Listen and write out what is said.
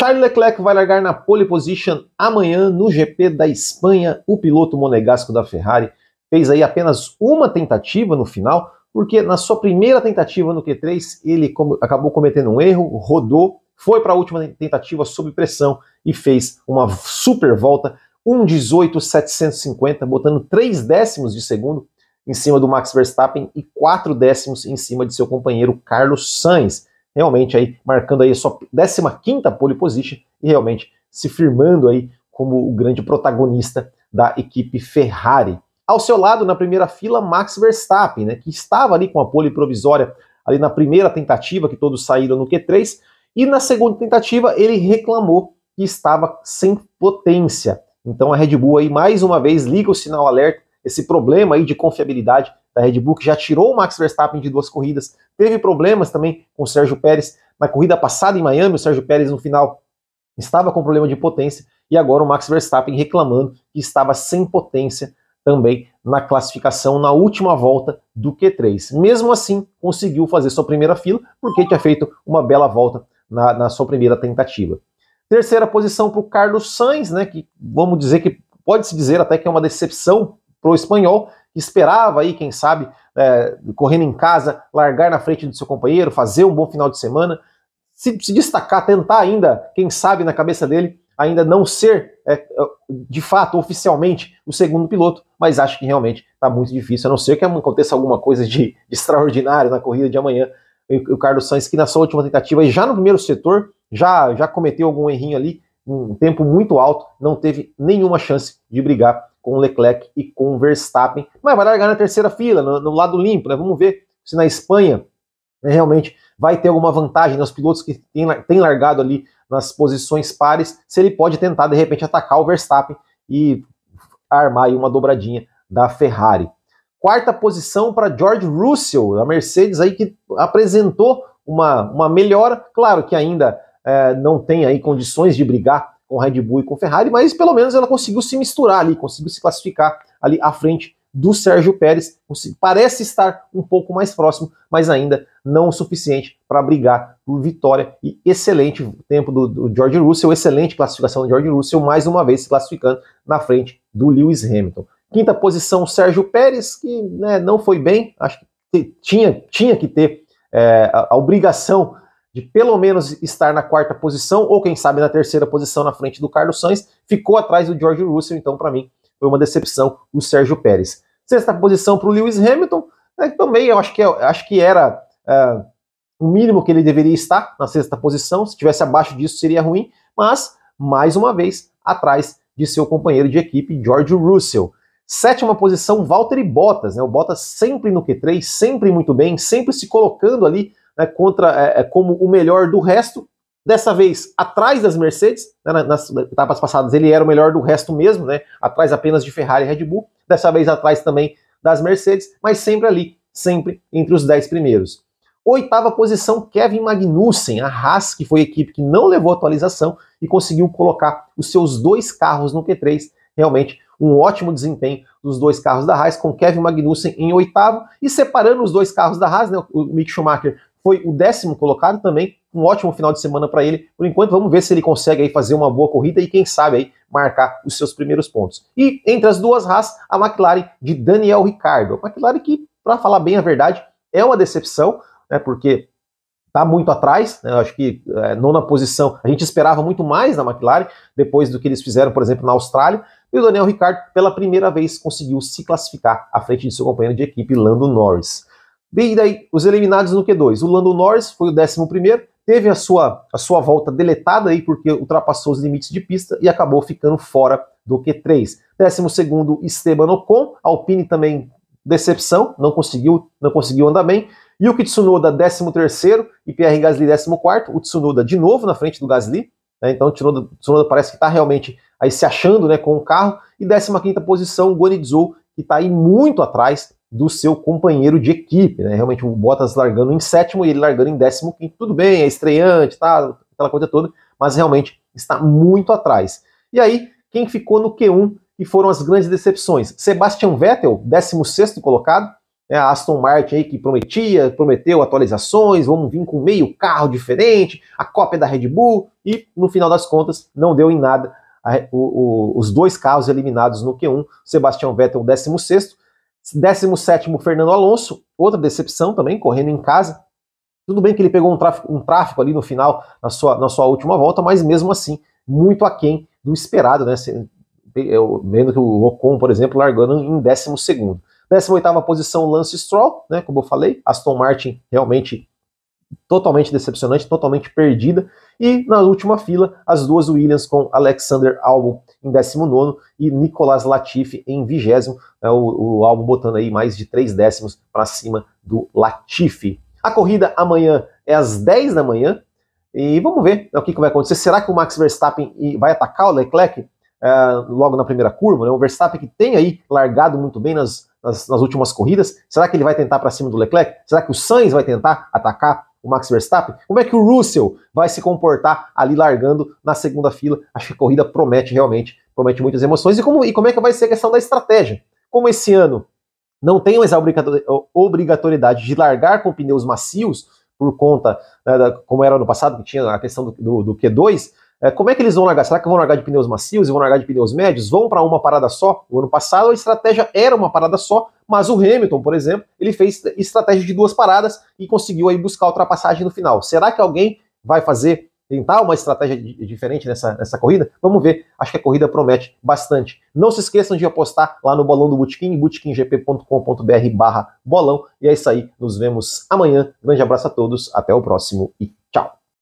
Charles Leclerc vai largar na pole position amanhã no GP da Espanha. O piloto monegasco da Ferrari fez aí apenas uma tentativa no final, porque na sua primeira tentativa no Q3 ele acabou cometendo um erro, rodou, foi para a última tentativa sob pressão e fez uma super volta, um 18.750, botando 3 décimos de segundo em cima do Max Verstappen e 4 décimos em cima de seu companheiro Carlos Sainz realmente aí marcando aí a sua 15ª pole position e realmente se firmando aí como o grande protagonista da equipe Ferrari. Ao seu lado, na primeira fila, Max Verstappen, né, que estava ali com a pole provisória ali na primeira tentativa, que todos saíram no Q3, e na segunda tentativa ele reclamou que estava sem potência. Então a Red Bull aí mais uma vez liga o sinal alerta, esse problema aí de confiabilidade da Red Bull, que já tirou o Max Verstappen de duas corridas. Teve problemas também com o Sérgio Pérez na corrida passada em Miami. O Sérgio Pérez, no final, estava com problema de potência. E agora o Max Verstappen reclamando que estava sem potência também na classificação na última volta do Q3. Mesmo assim, conseguiu fazer sua primeira fila, porque tinha feito uma bela volta na, na sua primeira tentativa. Terceira posição para o Carlos Sainz, né, que vamos dizer que pode-se dizer até que é uma decepção para o espanhol, esperava aí, quem sabe, é, correndo em casa, largar na frente do seu companheiro, fazer um bom final de semana, se, se destacar, tentar ainda, quem sabe na cabeça dele, ainda não ser, é, é de fato, oficialmente, o segundo piloto, mas acho que realmente está muito difícil, a não ser que aconteça alguma coisa de, de extraordinário na corrida de amanhã. O, o Carlos Sainz, que na sua última tentativa, já no primeiro setor, já, já cometeu algum errinho ali, um tempo muito alto, não teve nenhuma chance de brigar com Leclerc e com Verstappen, mas vai largar na terceira fila, no, no lado limpo, né? Vamos ver se na Espanha né, realmente vai ter alguma vantagem nos né? pilotos que têm, largado ali nas posições pares, se ele pode tentar de repente atacar o Verstappen e armar aí uma dobradinha da Ferrari. Quarta posição para George Russell, a Mercedes aí que apresentou uma, uma melhora, claro que ainda é, não tem aí condições de brigar com Red Bull e com Ferrari, mas pelo menos ela conseguiu se misturar ali, conseguiu se classificar ali à frente do Sérgio Pérez. Parece estar um pouco mais próximo, mas ainda não o suficiente para brigar por vitória. E excelente tempo do, do, George Russell, excelente classificação do George Russell, mais uma vez se classificando na frente do Lewis Hamilton. Quinta posição, Sérgio Pérez, que né, não foi bem, acho que tinha, tinha que ter é, a, a obrigação de pelo menos estar na quarta posição, ou quem sabe na terceira posição na frente do Carlos Sainz, ficou atrás do George Russell, então para mim foi uma decepção o Sérgio Pérez. Sexta posição para o Lewis Hamilton, né, que também eu acho que, eu é, acho que era é, o mínimo que ele deveria estar na sexta posição, se tivesse abaixo disso seria ruim, mas mais uma vez atrás de seu companheiro de equipe, George Russell. Sétima posição, Valtteri Bottas, né? O Bottas sempre no Q3, sempre muito bem, sempre se colocando ali né, contra é, é, como o melhor do resto. Dessa vez, atrás das Mercedes, né, nas etapas passadas ele era o melhor do resto mesmo, né, atrás apenas de Ferrari e Red Bull, dessa vez atrás também das Mercedes, mas sempre ali, sempre entre os 10 primeiros. Oitava posição, Kevin Magnussen, a Haas, que foi a equipe que não levou atualização e conseguiu colocar os seus dois carros no Q3. Realmente, um ótimo desempenho dos dois carros da Haas, com Kevin Magnussen em oitavo e separando os dois carros da Haas, né, o Mick Schumacher foi o décimo colocado também, um ótimo final de semana para ele. Por enquanto, vamos ver se ele consegue aí fazer uma boa corrida e quem sabe aí marcar os seus primeiros pontos. E entre as duas raças, a McLaren de Daniel Ricardo. A McLaren que, para falar bem a verdade, é uma decepção, né, porque está muito atrás, né, acho que é, nona posição, a gente esperava muito mais da McLaren, depois do que eles fizeram, por exemplo, na Austrália, e o Daniel Ricciardo, pela primeira vez, conseguiu se classificar à frente de seu companheiro de equipe, Lando Norris. Bem, e daí, os eliminados no Q2. O Lando Norris foi o 11, teve a sua, a sua volta deletada aí porque ultrapassou os limites de pista e acabou ficando fora do Q3. 12, Esteban Ocon. Alpine também decepção, não conseguiu, não conseguiu andar bem. Yuki Tsunoda, 13, e Pierre Gasly, 14. O Tsunoda de novo na frente do Gasly. Né? Então, o Tsunoda, Tsunoda parece que está realmente aí se achando né, com o carro. E 15 posição, o Guanizou, que está aí muito atrás do seu companheiro de equipe, né? Realmente o Bottas largando em sétimo e ele largando em décimo quinto. Tudo bem, é estreante, tá, aquela coisa toda, mas realmente está muito atrás. E aí, quem ficou no Q1 e foram as grandes decepções? Sebastian Vettel, 16 sexto colocado, né, a Aston Martin aí que prometia, prometeu atualizações, vamos vir com meio carro diferente, a cópia da Red Bull, e no final das contas não deu em nada a, o, o, os dois carros eliminados no Q1, Sebastian Vettel 16 17, Fernando Alonso, outra decepção também, correndo em casa. Tudo bem que ele pegou um tráfego, um ali no final, na sua, na sua última volta, mas mesmo assim, muito aquém do esperado, né? Vendo que o Ocon, por exemplo, largando em 12. 18 posição, Lance Stroll, né? Como eu falei, Aston Martin realmente totalmente decepcionante, totalmente perdida. E na última fila, as duas Williams com Alexander Albon em 19 e Nicolas Latifi em 20, né, o, o Albon botando aí mais de 3 décimos para cima do Latifi. A corrida amanhã é às 10 da manhã e vamos ver né, o que, que, vai acontecer. Será que o Max Verstappen vai atacar o Leclerc é, logo na primeira curva? Né? O Verstappen que tem aí largado muito bem nas, nas, nas últimas corridas, será que ele vai tentar para cima do Leclerc? Será que o Sainz vai tentar atacar o Max Verstappen, como é que o Russell vai se comportar ali largando na segunda fila? Acho que a corrida promete realmente, promete muitas emoções. E como, e como é que vai ser a questão da estratégia? Como esse ano não tem mais a obrigatoriedade de largar com pneus macios, por conta, né, da, como era no passado, que tinha a questão do, do, do Q2, é, como é que eles vão largar? Será que vão largar de pneus macios e vão largar de pneus médios? Vão para uma parada só? O ano passado a estratégia era uma parada só, mas o Hamilton, por exemplo, ele fez estratégia de duas paradas e conseguiu aí buscar a ultrapassagem no final. Será que alguém vai fazer tentar uma estratégia diferente nessa, nessa corrida? Vamos ver. Acho que a corrida promete bastante. Não se esqueçam de apostar lá no bolão do Butiquim, butiquimgp.com.br barra bolão. E é isso aí. Nos vemos amanhã. Grande abraço a todos. Até o próximo e